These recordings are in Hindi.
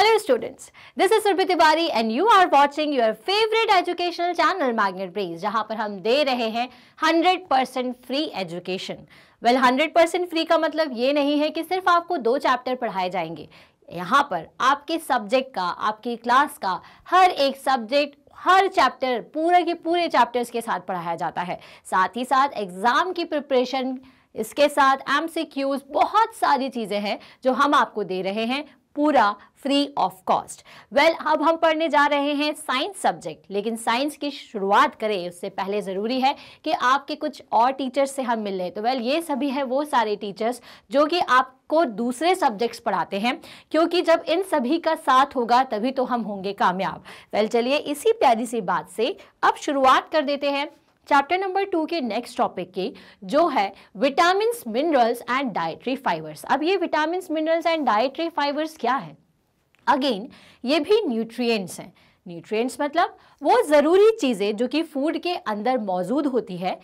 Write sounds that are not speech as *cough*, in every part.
Hello students, this is Surbhi Tiwari and you are watching your favorite educational channel Magnet Breeze जहां पर हम दे रहे हैं 100% free education well well, 100% free का मतलब ये नहीं है कि सिर्फ आपको दो चैप्टर पढ़ाए जाएंगे यहाँ पर आपके सब्जेक्ट का आपकी क्लास का हर एक सब्जेक्ट हर चैप्टर पूरे के पूरे चैप्टर्स के साथ पढ़ाया जाता है साथ ही साथ एग्ज़ाम की प्रिपरेशन इसके साथ एम बहुत सारी चीज़ें हैं जो हम आपको दे रहे हैं पूरा फ्री ऑफ कॉस्ट वेल अब हम पढ़ने जा रहे हैं साइंस सब्जेक्ट लेकिन साइंस की शुरुआत करें उससे पहले ज़रूरी है कि आपके कुछ और टीचर्स से हम मिल रहे तो वेल ये सभी हैं वो सारे टीचर्स जो कि आपको दूसरे सब्जेक्ट्स पढ़ाते हैं क्योंकि जब इन सभी का साथ होगा तभी तो हम होंगे कामयाब वेल चलिए इसी प्यारी सी बात से अब शुरुआत कर देते हैं चैप्टर नंबर टू के नेक्स्ट टॉपिक के जो है vitamin minerals and dietary fibres अब ये vitamin minerals and dietary fibres क्या है अगेन ये भी न्यूट्रिएंट्स हैं न्यूट्रिएंट्स मतलब वो ज़रूरी चीज़ें जो कि फूड के अंदर मौजूद होती है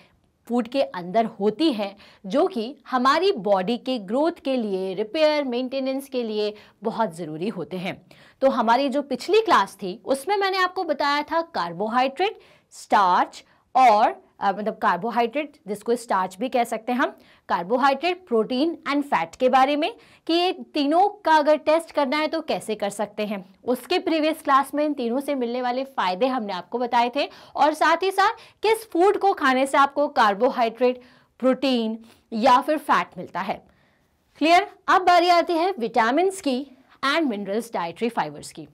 फूड के अंदर होती है जो कि हमारी बॉडी के ग्रोथ के लिए रिपेयर मेंटेनेंस के लिए बहुत ज़रूरी होते हैं तो हमारी जो पिछली क्लास थी उसमें मैंने आपको बताया था कार्बोहाइड्रेट स्टार्च और मतलब कार्बोहाइड्रेट जिसको स्टार्च भी कह सकते हैं हम कार्बोहाइड्रेट प्रोटीन एंड फैट के बारे में कि ये तीनों का अगर टेस्ट करना है तो कैसे कर सकते हैं उसके प्रीवियस क्लास में इन तीनों से मिलने वाले फ़ायदे हमने आपको बताए थे और साथ ही साथ किस फूड को खाने से आपको कार्बोहाइड्रेट प्रोटीन या फिर फैट मिलता है क्लियर अब बारी आती है विटामिन की एंड मिनरल्स डाइट्री फाइबर्स की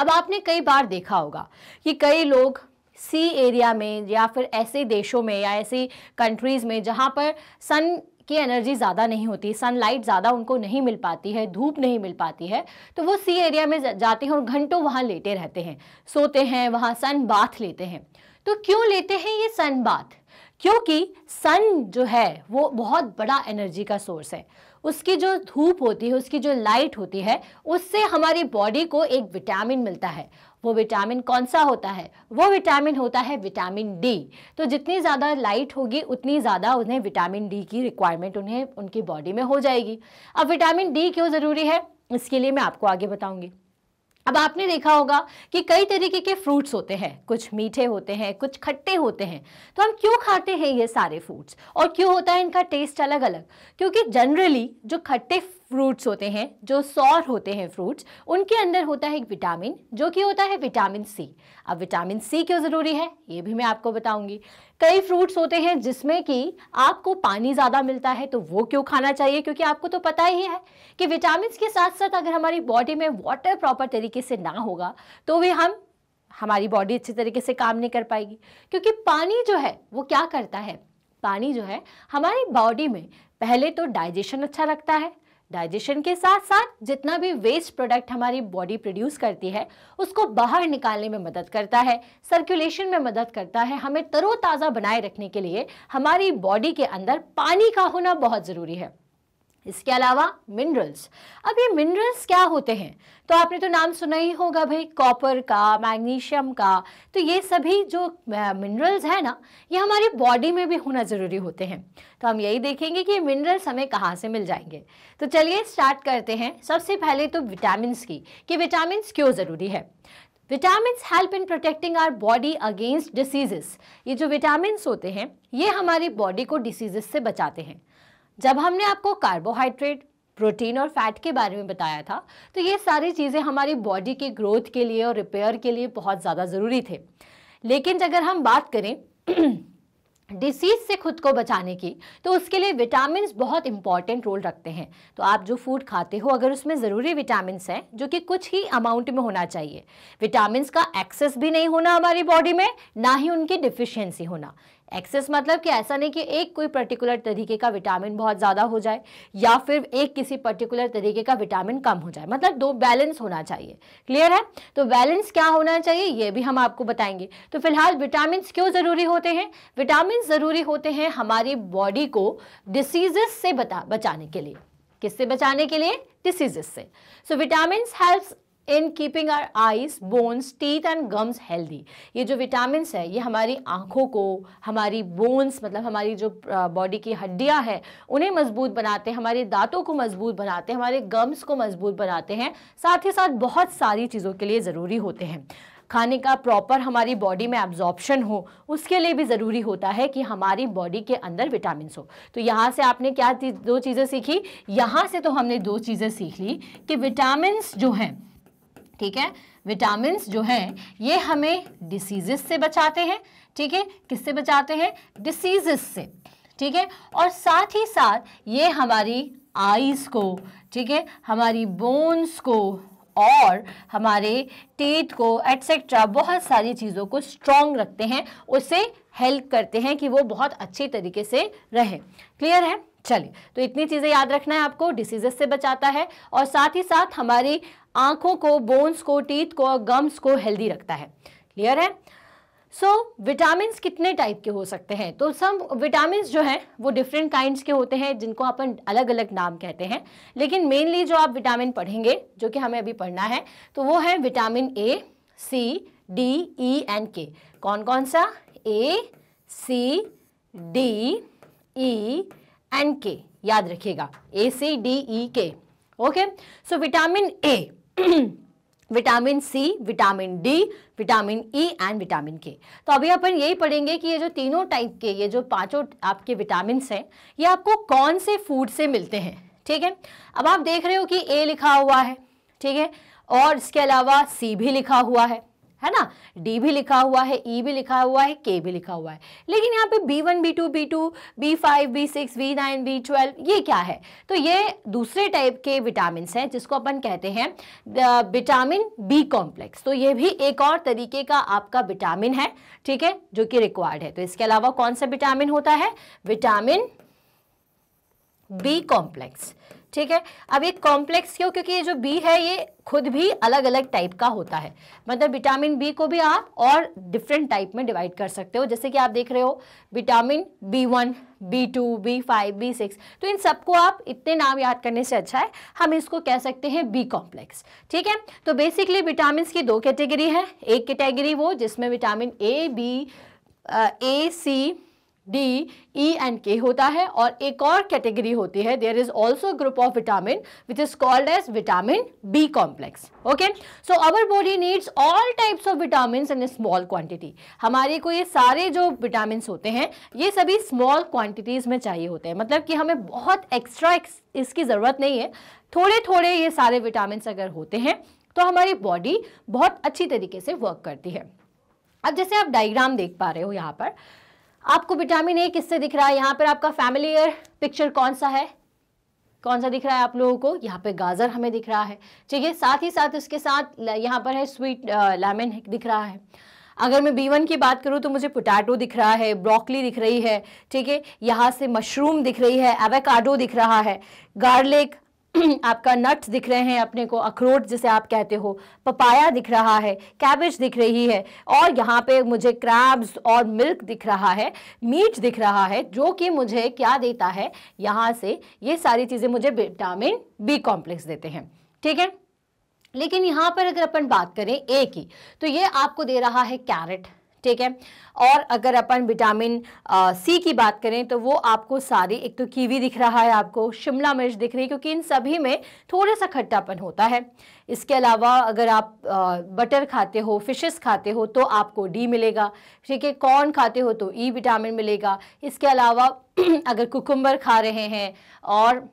अब आपने कई बार देखा होगा कि कई लोग सी एरिया में या फिर ऐसे देशों में या ऐसी कंट्रीज़ में जहाँ पर सन की एनर्जी ज़्यादा नहीं होती सनलाइट ज़्यादा उनको नहीं मिल पाती है धूप नहीं मिल पाती है तो वो सी एरिया में जाते हैं और घंटों वहाँ लेटे रहते हैं सोते हैं वहाँ सन बाथ लेते हैं तो क्यों लेते हैं ये सन बाथ क्योंकि सन जो है वो बहुत बड़ा एनर्जी का सोर्स है उसकी जो धूप होती है उसकी जो लाइट होती है उससे हमारी बॉडी को एक विटामिन मिलता है वो विटामिन कौन सा होता है वो विटामिन होता है विटामिन डी तो जितनी ज़्यादा लाइट होगी उतनी ज़्यादा उन्हें विटामिन डी की रिक्वायरमेंट उन्हें उनकी बॉडी में हो जाएगी अब विटामिन डी क्यों ज़रूरी है इसके लिए मैं आपको आगे बताऊँगी अब आपने देखा होगा कि कई तरीके के फ्रूट्स होते हैं कुछ मीठे होते हैं कुछ खट्टे होते हैं तो हम क्यों खाते हैं ये सारे फ्रूट्स और क्यों होता है इनका टेस्ट अलग अलग क्योंकि जनरली जो खट्टे फ्रूट्स होते हैं जो सौर होते हैं फ्रूट्स उनके अंदर होता है एक विटामिन जो कि होता है विटामिन सी अब विटामिन सी क्यों ज़रूरी है ये भी मैं आपको बताऊंगी कई फ्रूट्स होते हैं जिसमें कि आपको पानी ज़्यादा मिलता है तो वो क्यों खाना चाहिए क्योंकि आपको तो पता ही है कि विटामिन के साथ साथ अगर हमारी बॉडी में वाटर प्रॉपर तरीके से ना होगा तो वे हम हमारी बॉडी अच्छे तरीके से काम नहीं कर पाएगी क्योंकि पानी जो है वो क्या करता है पानी जो है हमारी बॉडी में पहले तो डाइजेशन अच्छा रखता है डाइजेशन के साथ साथ जितना भी वेस्ट प्रोडक्ट हमारी बॉडी प्रोड्यूस करती है उसको बाहर निकालने में मदद करता है सर्कुलेशन में मदद करता है हमें तरोताज़ा बनाए रखने के लिए हमारी बॉडी के अंदर पानी का होना बहुत ज़रूरी है इसके अलावा मिनरल्स अब ये मिनरल्स क्या होते हैं तो आपने तो नाम सुना ही होगा भाई कॉपर का मैग्नीशियम का तो ये सभी जो मिनरल्स हैं ना ये हमारी बॉडी में भी होना ज़रूरी होते हैं तो हम यही देखेंगे कि ये मिनरल्स हमें कहाँ से मिल जाएंगे तो चलिए स्टार्ट करते हैं सबसे पहले तो विटामिन की कि विटामिन क्यों ज़रूरी है vitamin help in protecting our body against diseases ये जो विटामिन होते हैं ये हमारी बॉडी को डिसीजेस से बचाते हैं जब हमने आपको कार्बोहाइड्रेट प्रोटीन और फैट के बारे में बताया था तो ये सारी चीज़ें हमारी बॉडी के ग्रोथ के लिए और रिपेयर के लिए बहुत ज़्यादा ज़रूरी थे लेकिन अगर हम बात करें डिसीज *clears throat* से खुद को बचाने की तो उसके लिए विटामिन बहुत इंपॉर्टेंट रोल रखते हैं तो आप जो फूड खाते हो अगर उसमें ज़रूरी विटामिन हैं जो कि कुछ ही अमाउंट में होना चाहिए विटामिन का एक्सेस भी नहीं होना हमारी बॉडी में ना ही उनकी डिफिशियंसी होना एक्सेस मतलब कि ऐसा नहीं कि एक कोई पर्टिकुलर तरीके का विटामिन बहुत ज़्यादा हो जाए या फिर एक किसी पर्टिकुलर तरीके का विटामिन कम हो जाए मतलब दो बैलेंस होना चाहिए क्लियर है तो बैलेंस क्या होना चाहिए ये भी हम आपको बताएंगे तो फिलहाल विटामिन क्यों ज़रूरी होते हैं विटामिन ज़रूरी होते हैं हमारी बॉडी को डिसीजेस से बता बचाने के लिए किससे बचाने के लिए डिसीजेस से so vitamin helps in keeping our eyes bones teeth and gums healthy ये जो विटामिन है ये हमारी आंखों को हमारी बोन्स मतलब हमारी जो बॉडी की हड्डियाँ हैं उन्हें मजबूत बनाते हैं हमारे दांतों को मजबूत बनाते हैं हमारे गम्स को मजबूत बनाते हैं साथ ही साथ बहुत सारी चीज़ों के लिए ज़रूरी होते हैं खाने का प्रॉपर हमारी बॉडी में एब्जॉर्प्शन हो उसके लिए भी ज़रूरी होता है कि हमारी बॉडी के अंदर विटामिन हो तो यहाँ से आपने क्या दो चीज़ें सीखी यहाँ से तो हमने दो चीज़ें सीख ली कि विटामिन जो हैं ठीक है विटामिन जो हैं ये हमें डिसीजेस से बचाते हैं ठीक है किससे बचाते हैं डिसीजेस से ठीक है और साथ ही साथ ये हमारी आईज को ठीक है हमारी बोन्स को और हमारे टेट को एट्सेट्रा बहुत सारी चीज़ों को स्ट्रॉन्ग रखते हैं उसे हेल्प करते हैं कि वो बहुत अच्छे तरीके से रहे क्लियर है चलिए तो इतनी चीज़ें याद रखना है आपको डिसीजेस से बचाता है और साथ ही साथ हमारी आंखों को बोन्स को टीथ को और गम्स को हेल्दी रखता है क्लियर है सो so, विटामिन कितने टाइप के हो सकते हैं तो सम विटामिन जो हैं वो डिफरेंट काइंड्स के होते हैं जिनको अपन अलग अलग नाम कहते हैं लेकिन मेनली जो आप विटामिन पढ़ेंगे जो कि हमें अभी पढ़ना है तो वो है vitamin A C D E and K कौन कौन सा ए सी डी ई एंड के याद रखिएगा ए C D E K okay so vitamin A *clears throat* vitamin C vitamin D vitamin E and vitamin K तो अभी अपन यही पढ़ेंगे कि ये जो तीनों टाइप के ये जो पांचों आपके विटामिन हैं ये आपको कौन से फूड से मिलते हैं ठीक है अब आप देख रहे हो कि ए लिखा हुआ है ठीक है और इसके अलावा सी भी लिखा हुआ है है ना डी भी लिखा हुआ है ई e भी लिखा हुआ है के भी लिखा हुआ है लेकिन यहाँ पे B one B two B two B five B six B nine B twelve ये क्या है तो ये दूसरे टाइप के विटामिन हैं जिसको अपन कहते हैं विटामिन बी कॉम्प्लेक्स तो ये भी एक और तरीके का आपका विटामिन है ठीक है जो कि रिक्वायर्ड है तो इसके अलावा कौन सा विटामिन होता है विटामिन बी कॉम्प्लेक्स ठीक है अब ये कॉम्प्लेक्स क्यों क्योंकि ये जो बी है ये खुद भी अलग अलग टाइप का होता है मतलब विटामिन बी को भी आप और डिफरेंट टाइप में डिवाइड कर सकते हो जैसे कि आप देख रहे हो vitamin B one B two B five B six तो इन सबको आप इतने नाम याद करने से अच्छा है हम इसको कह सकते हैं बी कॉम्प्लेक्स ठीक है तो बेसिकली विटामिन की दो कैटेगरी है एक कैटेगरी वो जिसमें vitamin A B A C D E and K होता है और एक और कैटेगरी होती है there is also group of vitamin which is called as vitamin B complex okay so our body needs all types of vitamin in small quantity हमारे को ये सारे जो विटामिन होते हैं ये सभी स्मॉल क्वांटिटीज में चाहिए होते हैं मतलब कि हमें बहुत एक्स्ट्रा इसकी ज़रूरत नहीं है थोड़े थोड़े ये सारे विटामिन अगर होते हैं तो हमारी बॉडी बहुत अच्छी तरीके से वर्क करती है अब जैसे आप डायग्राम देख पा रहे हो यहाँ पर आपको विटामिन ए किससे दिख रहा है यहाँ पर आपका एयर पिक्चर कौन सा है कौन सा दिख रहा है आप लोगों को यहाँ पे गाजर हमें दिख रहा है ठीक है साथ ही साथ उसके साथ यहाँ पर है स्वीट लेमन दिख रहा है अगर मैं बीवन की बात करूँ तो मुझे पोटैटो दिख रहा है ब्रोकली दिख रही है ठीक है यहाँ से मशरूम दिख रही है एवेकाडो दिख रहा है गार्लिक *clears throat* आपका नट्स दिख रहे हैं अपने को अखरोट जिसे आप कहते हो पपाया दिख रहा है कैबेज दिख रही है और यहाँ पे मुझे क्रैब्स और मिल्क दिख रहा है मीट दिख रहा है जो कि मुझे क्या देता है यहाँ से ये सारी चीज़ें मुझे विटामिन बी कॉम्प्लेक्स देते हैं ठीक है लेकिन यहाँ पर अगर अपन बात करें ए की तो ये आपको दे रहा है कैरेट ठीक है और अगर अपन विटामिन सी की बात करें तो वो आपको सारी एक तो कीवी दिख रहा है आपको शिमला मिर्च दिख रही है क्योंकि इन सभी में थोड़ा सा खट्टापन होता है इसके अलावा अगर आप आ, बटर खाते हो फिशेस खाते हो तो आपको डी मिलेगा ठीक है कॉर्न खाते हो तो ई e विटामिन मिलेगा इसके अलावा *clears throat* अगर कुकुम्बर खा रहे हैं और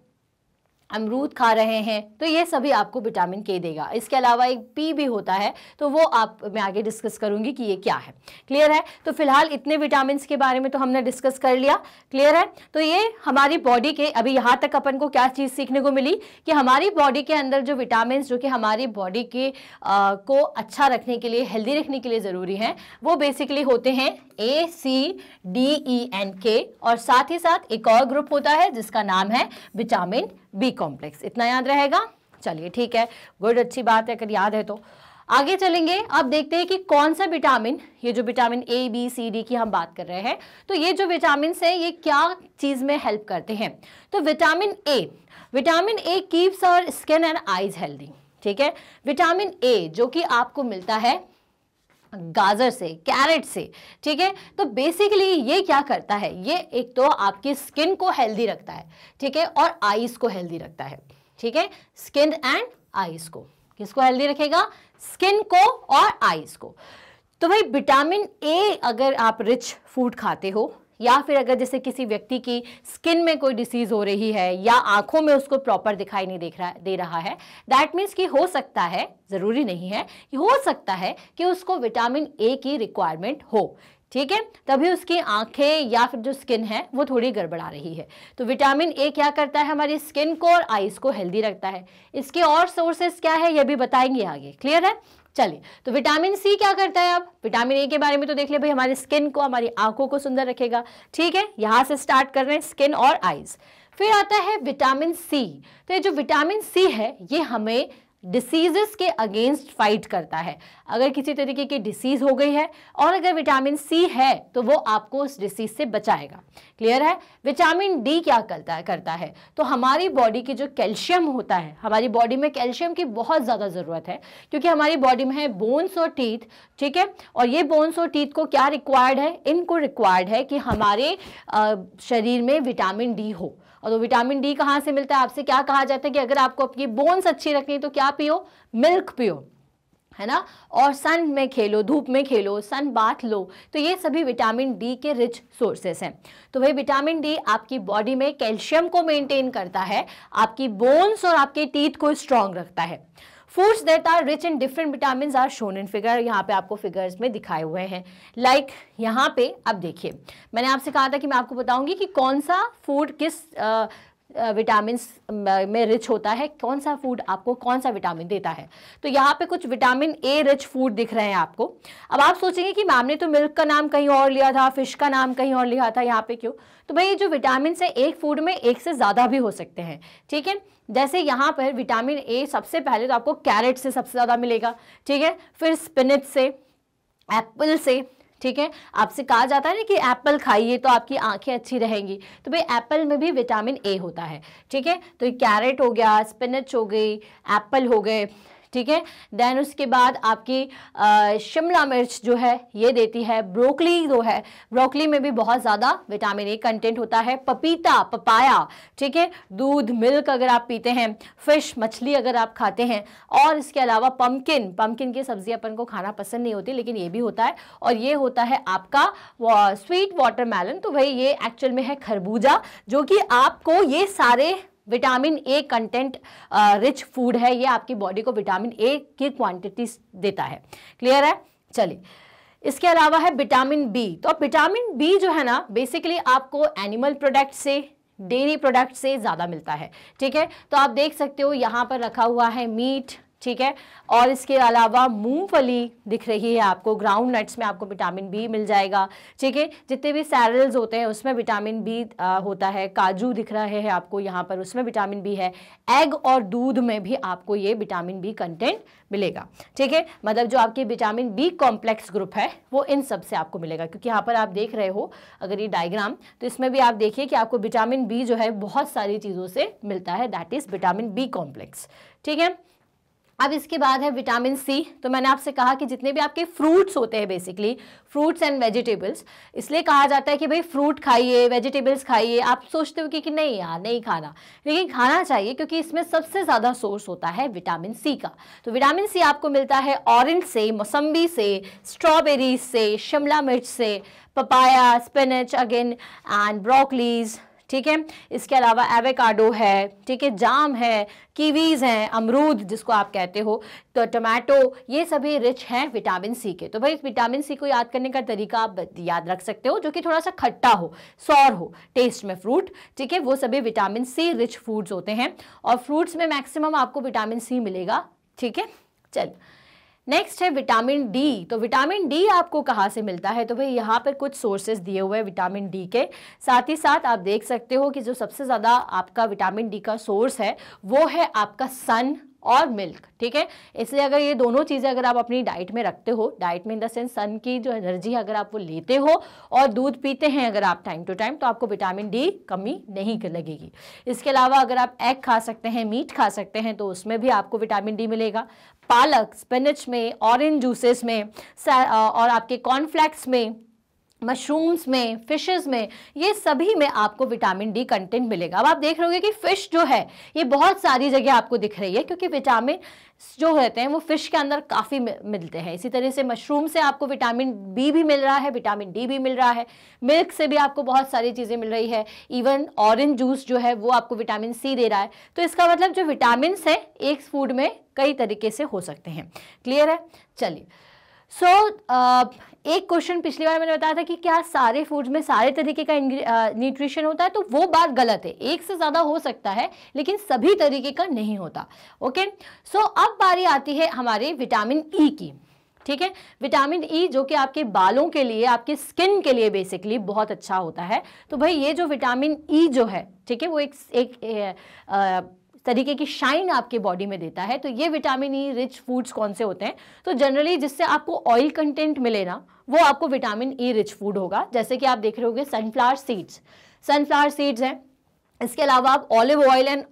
अमरूद खा रहे हैं तो ये सभी आपको विटामिन के देगा इसके अलावा एक पी भी होता है तो वो आप मैं आगे डिस्कस करूंगी कि ये क्या है क्लियर है तो फिलहाल इतने विटामिन के बारे में तो हमने डिस्कस कर लिया क्लियर है तो ये हमारी बॉडी के अभी यहाँ तक अपन को क्या चीज़ सीखने को मिली कि हमारी बॉडी के अंदर जो विटामिन जो कि हमारी बॉडी के आ, को अच्छा रखने के लिए हेल्दी रखने के लिए ज़रूरी हैं वो बेसिकली होते हैं ए सी डी ई एन के और साथ ही साथ एक और ग्रुप होता है जिसका नाम है विटामिन बी कॉम्प्लेक्स इतना याद रहेगा चलिए ठीक है गुड अच्छी बात है अगर याद है तो आगे चलेंगे अब देखते हैं कि कौन सा विटामिन ये जो vitamin A B C D की हम बात कर रहे हैं तो ये जो विटामिन है ये क्या चीज़ में हेल्प करते हैं तो vitamin A vitamin A keeps our skin and eyes healthy ठीक है विटामिन ए जो कि आपको मिलता है गाजर से कैरेट से ठीक है तो बेसिकली ये क्या करता है ये एक तो आपकी स्किन को हेल्दी रखता है ठीक है और आईज को हेल्दी रखता है ठीक है स्किन एंड आईज को किसको हेल्दी रखेगा स्किन को और आईज को तो भाई विटामिन ए अगर आप रिच फूड खाते हो या फिर अगर जैसे किसी व्यक्ति की स्किन में कोई डिसीज़ हो रही है या आंखों में उसको प्रॉपर दिखाई नहीं देख रहा दे रहा है दैट मीन्स कि हो सकता है ज़रूरी नहीं है कि हो सकता है कि उसको विटामिन ए की रिक्वायरमेंट हो ठीक है तभी उसकी आंखें या फिर जो स्किन है वो थोड़ी गड़बड़ा रही है तो विटामिन ए क्या करता है हमारी स्किन को और आइज़ को हेल्दी रखता है इसके और सोर्सेस क्या है ये भी बताएंगे आगे क्लियर है चलिए तो विटामिन सी क्या करता है अब विटामिन ए के बारे में तो देख ले भाई हमारी स्किन को हमारी आंखों को सुंदर रखेगा ठीक है यहाँ से स्टार्ट कर रहे हैं स्किन और आईज फिर आता है विटामिन सी तो ये जो विटामिन सी है ये हमें डिसीजेस के अगेंस्ट फाइट करता है अगर किसी तरीके की डिसीज़ हो गई है और अगर विटामिन सी है तो वो आपको उस डिसीज़ से बचाएगा क्लियर है विटामिन डी क्या करता है करता है तो हमारी बॉडी की जो कैल्शियम होता है हमारी बॉडी में कैल्शियम की बहुत ज़्यादा ज़रूरत है क्योंकि हमारी बॉडी में है बोन्स और टीथ ठीक है और ये बोन्स और टीथ को क्या रिक्वायर्ड है इनको रिक्वायर्ड है कि हमारे शरीर में विटामिन डी हो और तो विटामिन डी कहाँ से मिलता है आपसे क्या कहा जाता है कि अगर आपको आपकी बोन्स अच्छी रखनी है तो क्या पियो मिल्क पियो है ना और सन में खेलो धूप में खेलो सन बाथ लो तो ये सभी विटामिन डी के रिच सोर्सेस हैं तो भाई विटामिन डी आपकी बॉडी में कैल्शियम को मेंटेन करता है आपकी बोन्स और आपके टीथ को स्ट्रांग रखता है foods that are rich in different vitamin are shown in figure यहाँ पे आपको फिगर्स में दिखाए हुए हैं लाइक like, यहाँ पे अब देखिए मैंने आपसे कहा था कि मैं आपको बताऊंगी कि कौन सा फूड किस आ, विटामिन में रिच होता है कौन सा फूड आपको कौन सा विटामिन देता है तो यहाँ पे कुछ विटामिन ए रिच फूड दिख रहे हैं आपको अब आप सोचेंगे कि मैम ने तो मिल्क का नाम कहीं और लिया था फिश का नाम कहीं और लिया था यहाँ पे क्यों तो भाई जो विटामिन है एक फूड में एक से ज़्यादा भी हो सकते हैं ठीक है जैसे यहाँ पर विटामिन ए सबसे पहले तो आपको कैरेट से सबसे ज़्यादा मिलेगा ठीक है फिर स्पिनच से एप्पल से ठीक है आपसे कहा जाता है ना कि एप्पल खाइए तो आपकी आंखें अच्छी रहेंगी तो भाई एप्पल में भी विटामिन ए होता है ठीक है तो कैरेट हो गया स्पिनच हो गई एप्पल हो गए ठीक है देन उसके बाद आपकी शिमला मिर्च जो है ये देती है ब्रोकली जो है ब्रोकली में भी बहुत ज़्यादा विटामिन ए कंटेंट होता है पपीता पपाया ठीक है दूध मिल्क अगर आप पीते हैं फिश मछली अगर आप खाते हैं और इसके अलावा पम्पकिन पम्पकिन की सब्ज़ी अपन को खाना पसंद नहीं होती लेकिन ये भी होता है और ये होता है आपका स्वीट वाटर तो भाई ये एक्चुअल में है खरबूजा जो कि आपको ये सारे vitamin A content rich food है ये आपकी बॉडी को विटामिन ए की क्वांटिटी देता है क्लियर है चलिए इसके अलावा है विटामिन बी तो विटामिन बी जो है ना बेसिकली आपको एनिमल प्रोडक्ट से डेयरी प्रोडक्ट से ज़्यादा मिलता है ठीक है तो आप देख सकते हो यहाँ पर रखा हुआ है मीट ठीक है और इसके अलावा मूंगफली दिख रही है आपको ग्राउंड नट्स में आपको विटामिन बी मिल जाएगा ठीक है जितने भी सैरल्स होते हैं उसमें विटामिन बी होता है काजू दिख रहे हैं आपको यहाँ पर उसमें विटामिन बी है एग और दूध में भी आपको ये विटामिन बी कंटेंट मिलेगा ठीक है मतलब जो आपके विटामिन बी कॉम्प्लेक्स ग्रुप है वो इन सब से आपको मिलेगा क्योंकि यहाँ पर आप देख रहे हो अगर ये डायग्राम तो इसमें भी आप देखिए कि आपको विटामिन बी जो है बहुत सारी चीज़ों से मिलता है that is vitamin B complex ठीक है अब इसके बाद है विटामिन सी तो मैंने आपसे कहा कि जितने भी आपके फ्रूट्स होते हैं बेसिकली फ्रूट्स एंड वेजिटेबल्स इसलिए कहा जाता है कि भाई फ्रूट खाइए वेजिटेबल्स खाइए आप सोचते हो कि, कि नहीं यार नहीं खाना लेकिन खाना चाहिए क्योंकि इसमें सबसे ज़्यादा सोर्स होता है विटामिन सी का तो विटामिन सी आपको मिलता है ऑरेंज से मौसम्बी से स्ट्रॉबेरीज से शिमला मिर्च से papaya spinach again and broccolis ठीक है इसके अलावा एवेकाडो है ठीक है जाम है कीवीज़ हैं अमरूद जिसको आप कहते हो तो टमाटो ये सभी रिच हैं विटामिन सी के तो भाई विटामिन सी को याद करने का तरीका आप याद रख सकते हो जो कि थोड़ा सा खट्टा हो सौर हो टेस्ट में फ्रूट ठीक है वो सभी विटामिन सी रिच फ्रूट्स होते हैं और फ्रूट्स में मैक्सिमम आपको विटामिन सी मिलेगा ठीक है चल नेक्स्ट है विटामिन डी तो विटामिन डी आपको कहाँ से मिलता है तो भाई यहाँ पर कुछ सोर्सेज दिए हुए हैं विटामिन डी के साथ ही साथ आप देख सकते हो कि जो सबसे ज़्यादा आपका विटामिन डी का सोर्स है वो है आपका सन और मिल्क ठीक है इसलिए अगर ये दोनों चीज़ें अगर आप अपनी डाइट में रखते हो डाइट में इन द सेंस सन की जो एनर्जी अगर आप वो लेते हो और दूध पीते हैं अगर आप टाइम टू टाइम तो आपको विटामिन डी कमी नहीं लगेगी इसके अलावा अगर आप एग खा सकते हैं मीट खा सकते हैं तो उसमें भी आपको विटामिन डी मिलेगा पालक स्पिनच में ऑरेंज जूसेस में और आपके कॉर्नफ्लैक्स में मशरूम्स में फिशेस में ये सभी में आपको विटामिन डी कंटेंट मिलेगा अब आप देख रहे हो कि फ़िश जो है ये बहुत सारी जगह आपको दिख रही है क्योंकि विटामिन जो रहते हैं वो फ़िश के अंदर काफ़ी मिलते हैं इसी तरह से मशरूम से आपको विटामिन बी भी मिल रहा है विटामिन डी भी मिल रहा है मिल्क से भी आपको बहुत सारी चीज़ें मिल रही है इवन ऑरेंज जूस जो है वो आपको विटामिन सी दे रहा है तो इसका मतलब जो विटामिन है एक फूड में कई तरीके से हो सकते हैं क्लियर है चलिए सो so, uh, एक क्वेश्चन पिछली बार मैंने बताया था कि क्या सारे फूड्स में सारे तरीके का न्यूट्रिशन होता है तो वो बात गलत है एक से ज़्यादा हो सकता है लेकिन सभी तरीके का नहीं होता ओके सो so, अब बारी आती है हमारे विटामिन ई e की ठीक है विटामिन ई e जो कि आपके बालों के लिए आपके स्किन के लिए बेसिकली बहुत अच्छा होता है तो भाई ये जो विटामिन ई e जो है ठीक है वो एक, एक, एक, एक तरीके की शाइन आपके बॉडी में देता है तो ये विटामिन ई रिच फूड्स कौन से होते हैं तो जनरली जिससे आपको ऑयल कंटेंट मिले ना वो आपको विटामिन ई रिच फूड होगा जैसे कि आप देख रहे हो सनफ्लावर सीड्स सनफ्लावर सीड्स हैं इसके अलावा आप ऑलिव ऑयल एंड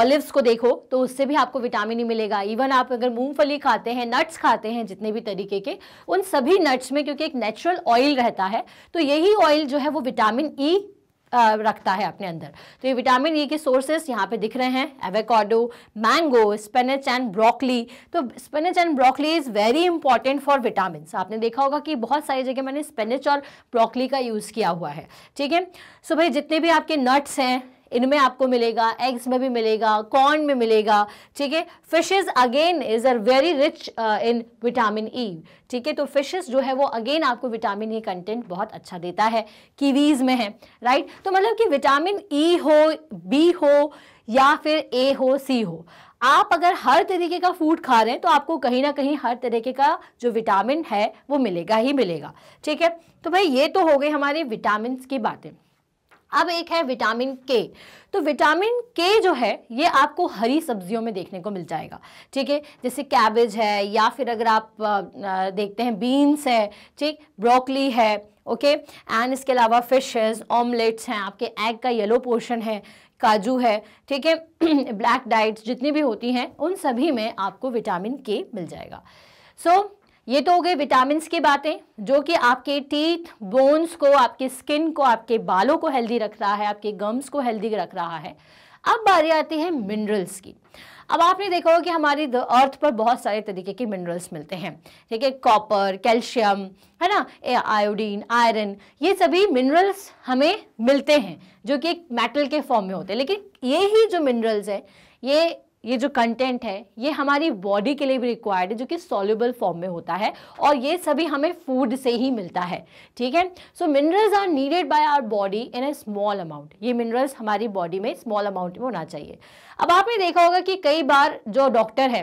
ऑलिव्स को देखो तो उससे भी आपको विटामिन ई e मिलेगा इवन आप अगर मूंगफली खाते हैं नट्स खाते हैं जितने भी तरीके के उन सभी नट्स में क्योंकि एक नेचुरल ऑयल रहता है तो यही ऑयल जो है वो विटामिन ई e रखता है अपने अंदर तो ये विटामिन ई e के सोर्सेस यहाँ पे दिख रहे हैं avocado mango spinach and broccoli तो spinach and broccoli is very important for vitamin आपने देखा होगा कि बहुत सारी जगह मैंने स्पिनच और ब्रोकली का यूज़ किया हुआ है ठीक है सो भाई जितने भी आपके नट्स हैं इनमें आपको मिलेगा एग्स में भी मिलेगा कॉर्न में मिलेगा ठीक है fishes again is are very rich in vitamin E ठीक है तो फिशेज जो है वो अगेन आपको विटामिन ई कंटेंट बहुत अच्छा देता है कीवीज़ में है राइट तो मतलब कि विटामिन ई e हो बी हो या फिर ए हो सी हो आप अगर हर तरीके का फूड खा रहे हैं तो आपको कहीं ना कहीं हर तरीके का जो विटामिन है वो मिलेगा ही मिलेगा ठीक है तो भाई ये तो हो गई हमारे विटामिन की बातें अब एक है विटामिन के तो विटामिन के जो है ये आपको हरी सब्जियों में देखने को मिल जाएगा ठीक है जैसे कैबेज है या फिर अगर आप देखते हैं बीन्स है ठीक ब्रोकली है ओके एंड इसके अलावा फिशेस ऑमलेट्स हैं आपके एग का येलो पोर्शन है काजू है ठीक है ब्लैक *clears throat* डाइट्स जितनी भी होती हैं उन सभी में आपको विटामिन के मिल जाएगा सो so, ये तो हो गए विटामिन की बातें जो कि आपके टीथ बोन्स को आपके स्किन को आपके बालों को हेल्दी रख रहा है आपके गम्स को हेल्दी रख रहा है अब बारी आती है मिनरल्स की अब आपने देखा होगा कि हमारी अर्थ पर बहुत सारे तरीके के मिनरल्स मिलते हैं ठीक है कॉपर कैल्शियम है ना आयोडीन आयरन ये सभी मिनरल्स हमें मिलते हैं जो कि एक मेटल के फॉर्म में होते हैं लेकिन ये ही जो मिनरल्स है ये ये जो कंटेंट है ये हमारी बॉडी के लिए भी रिक्वायर्ड है जो कि सॉल्यूबल फॉर्म में होता है और ये सभी हमें फूड से ही मिलता है ठीक है so minerals are needed by our body in a small amount ये मिनरल्स हमारी बॉडी में स्मॉल अमाउंट में होना चाहिए अब आपने देखा होगा कि कई बार जो डॉक्टर है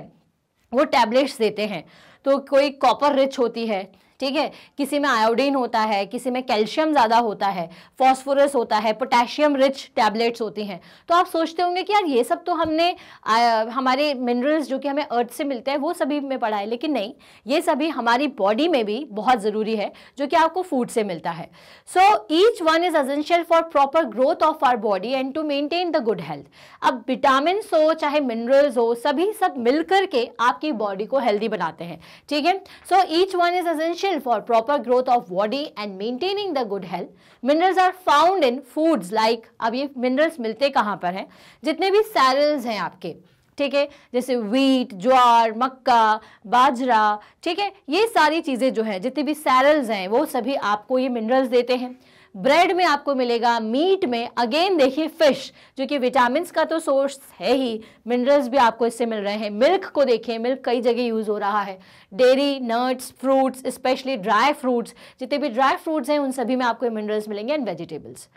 वो टैबलेट्स देते हैं तो कोई कॉपर रिच होती है ठीक है किसी में आयोडीन होता है किसी में कैल्शियम ज़्यादा होता है फॉस्फोरस होता है पोटेशियम रिच टैबलेट्स होती हैं तो आप सोचते होंगे कि यार ये सब तो हमने आ, हमारे मिनरल्स जो कि हमें अर्थ से मिलते हैं वो सभी में पढ़ा है लेकिन नहीं ये सभी हमारी बॉडी में भी बहुत ज़रूरी है जो कि आपको फूड से मिलता है so each one is essential for proper growth of our body and to maintain the good health अब विटामिन हो चाहे मिनरल्स हो सभी सब मिल करके आपकी बॉडी को हेल्दी बनाते हैं ठीक है so each one is essential essential for proper growth of body and maintaining the good health. Minerals are found in foods like अब ये minerals मिलते कहाँ पर हैं जितने भी cereals हैं आपके ठीक है जैसे wheat, ज्वार मक्का बाजरा ठीक है ये सारी चीज़ें जो है जितने भी cereals हैं वो सभी आपको ये minerals देते हैं ब्रेड में आपको मिलेगा मीट में अगेन देखिए फिश जो कि विटामिन का तो सोर्स है ही मिनरल्स भी आपको इससे मिल रहे हैं मिल्क को देखिए मिल्क कई जगह यूज़ हो रहा है dairy nuts fruits specially dry fruits जितने भी ड्राई फ्रूट्स हैं उन सभी में आपको मिनरल्स मिलेंगे एंड वेजिटेबल्स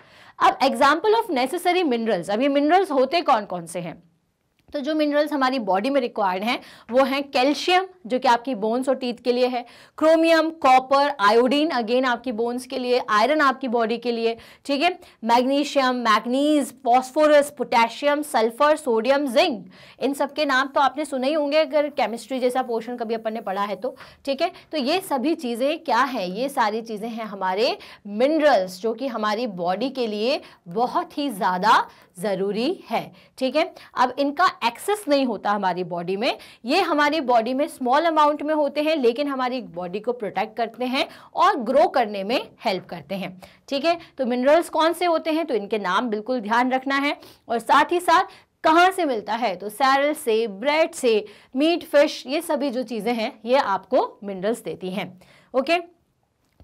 अब एग्जाम्पल ऑफ नेसेसरी मिनरल्स अब ये मिनरल्स होते कौन कौन से हैं तो जो मिनरल्स हमारी बॉडी में रिक्वायर्ड हैं वो हैं कैल्शियम जो कि आपकी बोन्स और टीथ के लिए है क्रोमियम कॉपर आयोडीन अगेन आपकी बोन्स के लिए आयरन आपकी बॉडी के लिए ठीक है magnesium manganese phosphorus potassium sulphur sodium zinc इन सब के नाम तो आपने सुने ही होंगे अगर केमिस्ट्री जैसा पोर्शन कभी अपन ने पढ़ा है तो ठीक है तो ये सभी चीज़ें क्या हैं ये सारी चीज़ें हैं हमारे मिनरल्स जो कि हमारी बॉडी के लिए बहुत ही ज़्यादा ज़रूरी है ठीक है अब इनका एक्सेस नहीं होता हमारी बॉडी में ये हमारी बॉडी में स्मॉल अमाउंट में होते हैं लेकिन हमारी बॉडी को प्रोटेक्ट करते हैं और ग्रो करने में हेल्प करते हैं ठीक है तो मिनरल्स कौन से होते हैं तो इनके नाम बिल्कुल ध्यान रखना है और साथ ही साथ कहाँ से मिलता है तो सैरल से ब्रेड से मीट फिश ये सभी जो चीज़ें हैं ये आपको मिनरल्स देती हैं ओके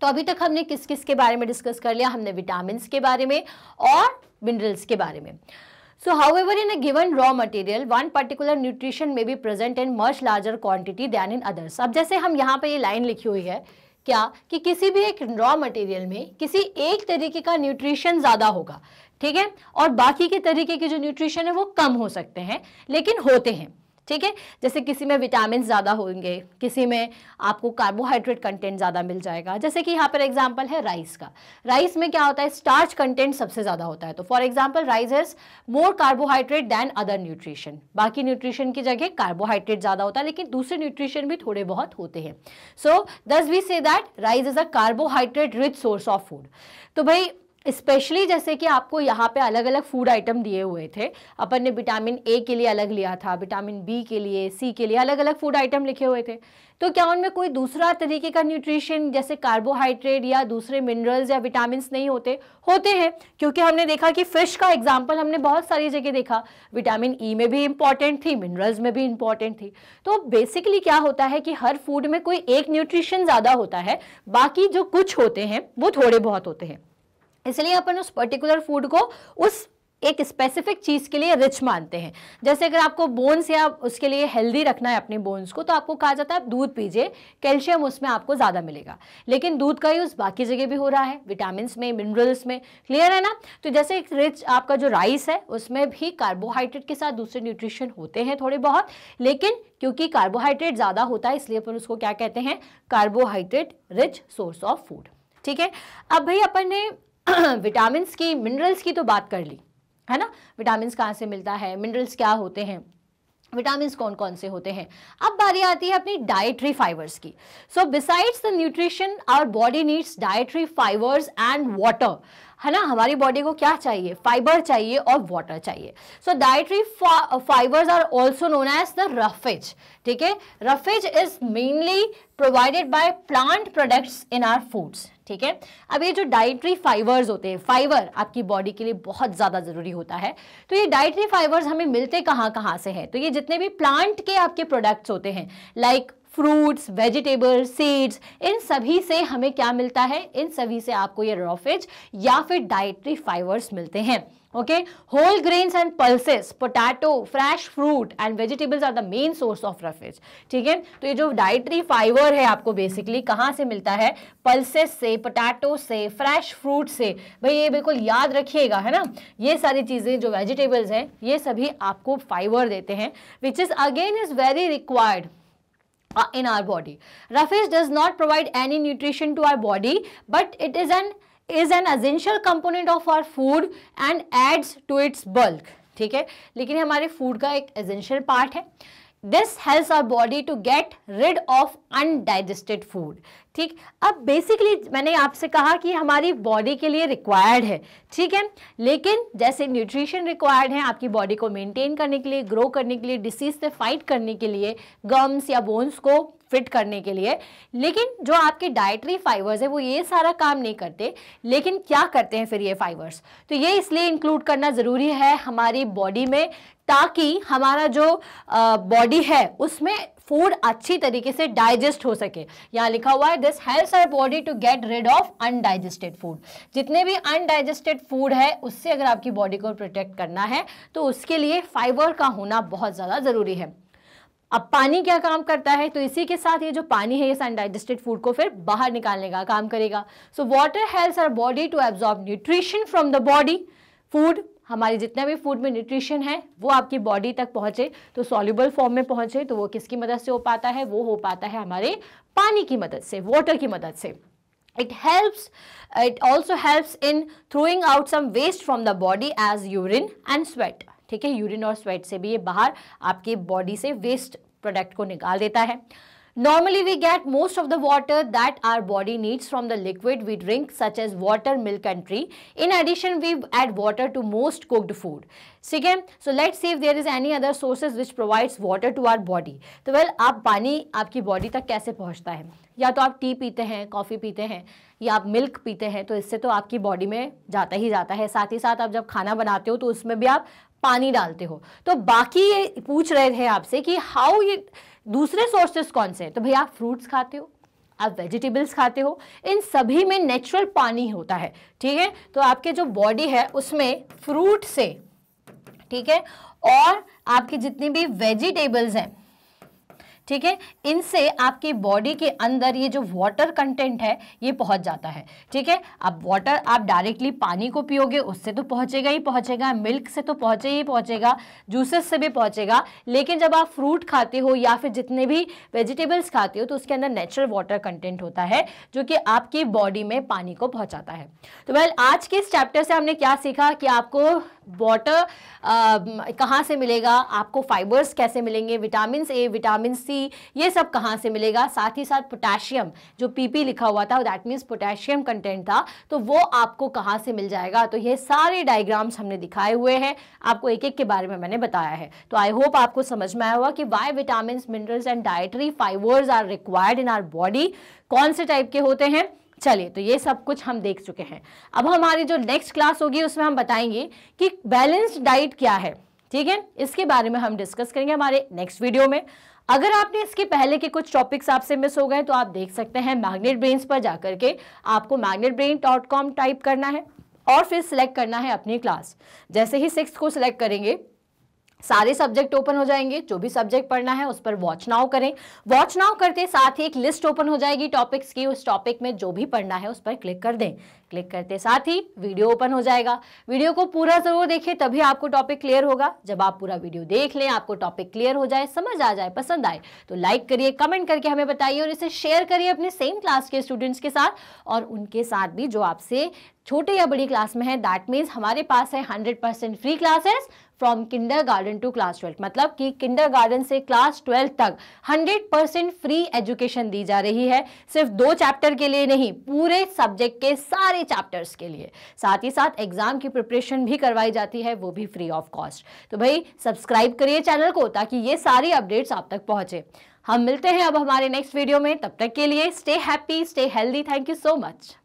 तो अभी तक हमने किस किस के बारे में डिस्कस कर लिया हमने विटामिन के बारे में और मिनरल्स के बारे में so however in a given raw material one particular nutrition में be present in much larger quantity than in others अब जैसे हम यहाँ पे ये लाइन लिखी हुई है क्या कि किसी भी एक रॉ मटेरियल में किसी एक तरीके का न्यूट्रिशन ज़्यादा होगा ठीक है और बाकी के तरीके के जो न्यूट्रिशन है वो कम हो सकते हैं लेकिन होते हैं ठीक है जैसे किसी में विटामिन ज़्यादा होंगे किसी में आपको कार्बोहाइड्रेट कंटेंट ज़्यादा मिल जाएगा जैसे कि यहाँ पर एग्जाम्पल है राइस का राइस में क्या होता है स्टार्च कंटेंट सबसे ज़्यादा होता है तो for example rice is more carbohydrate than other nutrition बाकी न्यूट्रिशन की जगह कार्बोहाइड्रेट ज़्यादा होता है लेकिन दूसरे न्यूट्रिशन भी थोड़े बहुत होते हैं सो this we say that rice is a carbohydrate rich source of food तो भाई स्पेशली जैसे कि आपको यहाँ पे अलग अलग फूड आइटम दिए हुए थे अपन ने विटामिन ए के लिए अलग लिया था विटामिन बी के लिए सी के लिए अलग अलग फूड आइटम लिखे हुए थे तो क्या उनमें कोई दूसरा तरीके का न्यूट्रिशन जैसे कार्बोहाइड्रेट या दूसरे मिनरल्स या विटामिन नहीं होते होते हैं क्योंकि हमने देखा कि फिश का एग्जाम्पल हमने बहुत सारी जगह देखा विटामिन ई e में भी इंपॉर्टेंट थी मिनरल्स में भी इंपॉर्टेंट थी तो बेसिकली क्या होता है कि हर फूड में कोई एक न्यूट्रिशन ज़्यादा होता है बाकी जो कुछ होते हैं वो थोड़े बहुत होते हैं इसलिए अपन उस पर्टिकुलर फूड को उस एक स्पेसिफिक चीज़ के लिए रिच मानते हैं जैसे अगर आपको बोन्स या उसके लिए हेल्दी रखना है अपने बोन्स को तो आपको कहा जाता है आप दूध पीजिए कैल्शियम उसमें आपको ज़्यादा मिलेगा लेकिन दूध का यूज़ बाकी जगह भी हो रहा है विटामिन में मिनरल्स में क्लियर है ना तो जैसे एक रिच आपका जो राइस है उसमें भी कार्बोहाइड्रेट के साथ दूसरे न्यूट्रिशन होते हैं थोड़े बहुत लेकिन क्योंकि कार्बोहाइड्रेट ज़्यादा होता है इसलिए अपन उसको क्या कहते हैं carbohydrate rich source of food ठीक है अब भाई अपन ने विटामिन *clears throat* की मिनरल्स की तो बात कर ली है ना विटामिन कहाँ से मिलता है मिनरल्स क्या होते हैं विटामिन कौन कौन से होते हैं अब बारी आती है अपनी डाइट्री फाइबर्स की so besides the nutrition our body needs dietary fibres and water है ना हमारी बॉडी को क्या चाहिए फाइबर चाहिए और वाटर चाहिए so dietary fibres are also known as the roughage ठीक है roughage is mainly provided by plant products in our foods ठीक है अब ये जो डाइट्री फाइबर्स होते हैं फाइबर आपकी बॉडी के लिए बहुत ज़्यादा ज़रूरी होता है तो ये डाइट्री फाइबर्स हमें मिलते कहाँ कहाँ से हैं तो ये जितने भी प्लांट के आपके प्रोडक्ट्स होते हैं लाइक फ्रूट्स वेजिटेबल सीड्स इन सभी से हमें क्या मिलता है इन सभी से आपको ये रॉफेज या फिर डाइट्री फाइबर्स मिलते हैं okay whole grains and pulses potato fresh fruit and vegetables are the main source of roughage ठीक है तो ये जो डाइटरी फाइबर है आपको बेसिकली कहाँ से मिलता है पल्सेस से पोटैटो से फ्रेश फ्रूट से भाई ये बिल्कुल याद रखिएगा है ना ये सारी चीज़ें जो वेजिटेबल्स हैं ये सभी आपको फाइबर देते हैं which is again is very required in our body roughage does not provide any nutrition to our body but it is an is an essential component of our food and adds to its bulk ठीक है लेकिन हमारे फूड का एक एजेंशियल पार्ट है this help our body to get rid of undigested food ठीक अब बेसिकली मैंने आपसे कहा कि हमारी बॉडी के लिए रिक्वायर्ड है ठीक है लेकिन जैसे न्यूट्रिशन रिक्वायर्ड है आपकी बॉडी को मेंटेन करने के लिए ग्रो करने के लिए डिसीज से फाइट करने के लिए गम्स या बोन्स को फिट करने के लिए लेकिन जो आपके डाइटरी फाइबर्स है वो ये सारा काम नहीं करते लेकिन क्या करते हैं फिर ये फाइबर्स तो ये इसलिए इंक्लूड करना ज़रूरी है हमारी बॉडी में ताकि हमारा जो बॉडी है उसमें फूड अच्छी तरीके से डाइजेस्ट हो सके यहाँ लिखा हुआ है this helps our body to get rid of undigested food जितने भी अनडाइजेस्टेड फूड है उससे अगर आपकी बॉडी को प्रोटेक्ट करना है तो उसके लिए फाइबर का होना बहुत ज़्यादा ज़रूरी है अब पानी क्या काम करता है तो इसी के साथ ये जो पानी है ये अनडाइजेस्टेड फूड को फिर बाहर निकालने का काम करेगा so water helps our body to absorb nutrition from the body food हमारे जितना भी फूड में न्यूट्रिशन है वो आपकी बॉडी तक पहुंचे तो सॉल्यूबल फॉर्म में पहुंचे तो वो किसकी मदद से हो पाता है वो हो पाता है हमारे पानी की मदद से वाटर की मदद से it helps it also helps in throwing out some waste from the body as urine and sweat ठीक है यूरिन और स्वेट से भी ये बाहर आपके बॉडी से वेस्ट प्रोडक्ट को निकाल देता है normally we get most of the water that our body needs from the liquid we drink such as water milk country in addition we add water to most cooked food ठीक है so let see if there is any other sources which provides water to our body तो वेल आप पानी आपकी बॉडी तक कैसे पहुँचता है या तो आप टी पीते हैं कॉफ़ी पीते हैं या आप मिल्क पीते हैं तो इससे तो आपकी बॉडी में जाता ही जाता है साथ ही साथ आप जब खाना बनाते हो तो उसमें भी आप पानी डालते हो तो बाकी ये पूछ रहे थे आपसे कि हाउ ये दूसरे सोर्सेस कौन से हैं तो भैया आप फ्रूट्स खाते हो आप वेजिटेबल्स खाते हो इन सभी में नेचुरल पानी होता है ठीक है तो आपके जो बॉडी है उसमें फ्रूट से ठीक है और आपकी जितनी भी वेजिटेबल्स हैं ठीक है इनसे आपकी बॉडी के अंदर ये जो वाटर कंटेंट है ये पहुंच जाता है ठीक है अब वाटर आप डायरेक्टली पानी को पियोगे उससे तो पहुंचेगा ही पहुंचेगा मिल्क से तो पहुंचे ही पहुंचेगा जूसेस से भी पहुंचेगा लेकिन जब आप फ्रूट खाते हो या फिर जितने भी वेजिटेबल्स खाते हो तो उसके अंदर नेचुरल वाटर कंटेंट होता है जो कि आपकी बॉडी में पानी को पहुँचाता है तो वेल आज के इस चैप्टर से हमने क्या सीखा कि आपको वाटर um, कहाँ से मिलेगा आपको फाइबर्स कैसे मिलेंगे विटामिन ए विटामिन सी ये सब कहाँ से मिलेगा साथ ही साथ पोटेशियम जो पीपी लिखा हुआ था दैट मीन्स पोटेशियम कंटेंट था तो वो आपको कहाँ से मिल जाएगा तो ये सारे डायग्राम्स हमने दिखाए हुए हैं आपको एक एक के बारे में मैंने बताया है तो आई होप आपको समझ में आया होगा कि why vitamin minerals and dietary fibres are required in our body कौन से टाइप के होते हैं चलिए तो ये सब कुछ हम देख चुके हैं अब हमारी जो नेक्स्ट क्लास होगी उसमें हम बताएंगे कि बैलेंस्ड डाइट क्या है ठीक है इसके बारे में हम डिस्कस करेंगे हमारे नेक्स्ट वीडियो में अगर आपने इसके पहले के कुछ टॉपिक्स आपसे मिस हो गए तो आप देख सकते हैं मैग्नेट ब्रेन्स पर जाकर के आपको magnet brain dot com type करना है और फिर सिलेक्ट करना है अपनी क्लास जैसे ही सिक्स को सिलेक्ट करेंगे सारे सब्जेक्ट ओपन हो जाएंगे जो भी सब्जेक्ट पढ़ना है उस पर वॉच नाउ करें वॉच नाउ करते साथ ही एक लिस्ट ओपन हो जाएगी टॉपिक्स की उस टॉपिक में जो भी पढ़ना है उस पर क्लिक कर दें क्लिक करते साथ ही वीडियो ओपन हो जाएगा वीडियो को पूरा ज़रूर देखें तभी आपको टॉपिक क्लियर होगा जब आप पूरा वीडियो देख लें आपको टॉपिक क्लियर हो जाए समझ आ जाए पसंद आए तो लाइक करिए कमेंट करके हमें बताइए और इसे शेयर करिए अपने सेम क्लास के स्टूडेंट्स के साथ और उनके साथ भी जो आपसे छोटे या बड़ी क्लास में है दैट मीन्स हमारे पास है hundred percent free classes from kindergarten to class twelfth मतलब कि किंडर गार्डन से क्लास ट्वेल्थ तक 100 परसेंट फ्री एजुकेशन दी जा रही है सिर्फ दो चैप्टर के लिए नहीं पूरे सब्जेक्ट के सारे चैप्टर्स के लिए साथ ही साथ एग्जाम की प्रिपरेशन भी करवाई जाती है वो भी फ्री ऑफ कॉस्ट तो भाई सब्सक्राइब करिए चैनल को ताकि ये सारी अपडेट्स आप तक पहुँचे हम मिलते हैं अब हमारे नेक्स्ट वीडियो में तब तक के लिए stay happy stay healthy thank you so much